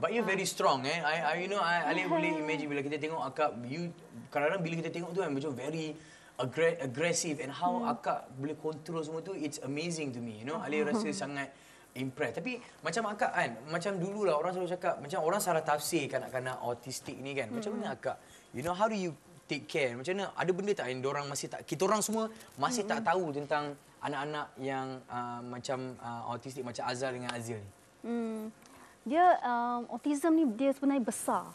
but you're very strong eh. I, I you know I I boleh imagine bila kita tengok akak you kadang-kadang bila kita tengok tu kan macam very aggressive and how hmm. akak boleh control semua tu it's amazing to me you know. Ali rasa hmm. sangat impressed. Tapi macam akak kan macam dululah orang selalu cakap macam orang salah tafsir kanak-kanak autistik ni kan. Macam hmm. mana akak? You know how do you take care? Macam mana ada benda tak yang orang masih tak kita orang semua masih hmm. tak tahu tentang anak-anak yang uh, macam uh, autistik macam Azal dengan Azil ni? Hmm dia um, autism ni dia sebenarnya besar.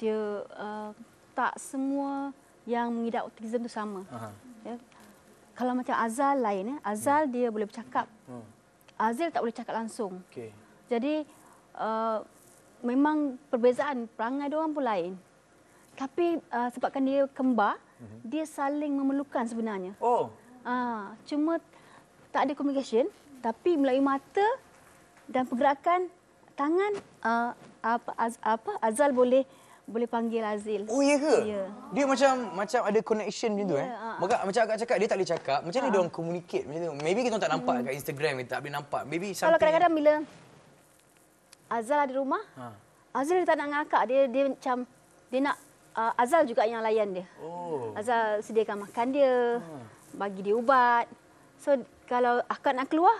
Dia uh, tak semua yang mengidap autism tu sama. Aha. Ya. Kalau macam Azal lain eh, Azal hmm. dia boleh bercakap. Hmm. Azil tak boleh cakap langsung. Okay. Jadi uh, memang perbezaan perangai dia orang pun lain. Tapi uh, sebabkan dia kembar, hmm. dia saling memerlukan sebenarnya. Oh. Uh, cuma tak ada communication, tapi melalui mata dan pergerakan tangan uh, apa az, apa Azal boleh boleh panggil Azil. Oh iya ke? Ya. Dia macam macam ada connection macam tu ya, eh. Maka ah, ah. uh, macam agak cakap dia tak boleh cakap. Macam ni uh, dia ah. orang communicate macam tu. Maybe kita tak nampak uh, kat Instagram kita tak boleh nampak. Maybe something. Kalau kadang-kadang bila Azal ada rumah, uh. Azal dia tak nak ngakak. Dia dia macam dia nak uh, Azal juga yang layan dia. Oh. Azal sediakan makan dia. Uh. Bagi dia ubat. So kalau akak nak keluar,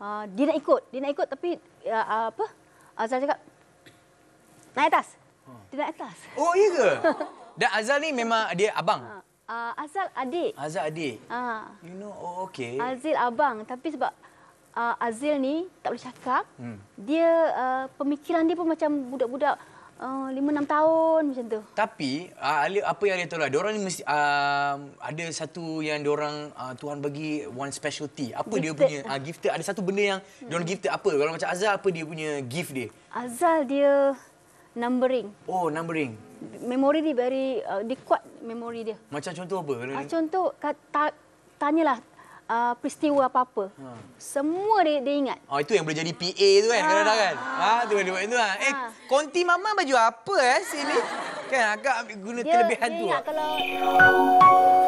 Ah, dia nak ikut. Dia nak ikut tapi uh, uh, apa? Azal cakap naik atas. Ah. Dia naik atas. Oh, iya ke? Dan Azal ni memang dia abang. Uh, uh, Azal adik. Azal adik. Uh. You know, oh, okay. Azil abang. Tapi sebab uh, Azil ni tak boleh cakap, hmm. dia uh, pemikiran dia pun macam budak-budak. Uh, 5 6 tahun macam tu. Tapi uh, apa yang dia tahu lah, orang ni mesti uh, ada satu yang dia orang uh, ah, Tuhan bagi one specialty. Apa gifted. dia punya uh, gift ada satu benda yang hmm. dia orang gift apa? Kalau macam Azal apa dia punya gift dia? Azal dia numbering. Oh, numbering. Memori dia very uh, dia kuat memori dia. Macam contoh apa? Uh, contoh kat, ta, tanyalah uh, peristiwa apa-apa. Ha. Semua dia, dia ingat. Oh, itu yang boleh jadi PA tu kan ah. kadang-kadang kan. Ha, ha tu boleh buat tu lah. Eh, ah. konti mama baju apa eh sini? kan agak guna dia, kelebihan dia tu. Dia ingat lah. kalau...